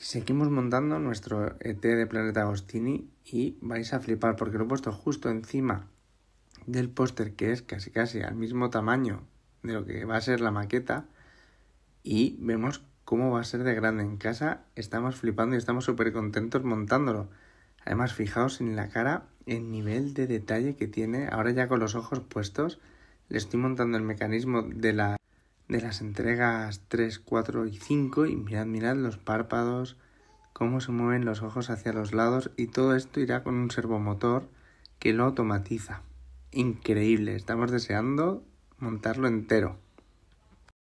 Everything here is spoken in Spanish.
seguimos montando nuestro ET de Planeta Agostini y vais a flipar porque lo he puesto justo encima del póster que es casi casi al mismo tamaño de lo que va a ser la maqueta y vemos cómo va a ser de grande en casa. Estamos flipando y estamos súper contentos montándolo. Además, fijaos en la cara, el nivel de detalle que tiene. Ahora ya con los ojos puestos, le estoy montando el mecanismo de la de las entregas 3, 4 y 5 y mirad, mirad los párpados, cómo se mueven los ojos hacia los lados y todo esto irá con un servomotor que lo automatiza. Increíble, estamos deseando montarlo entero.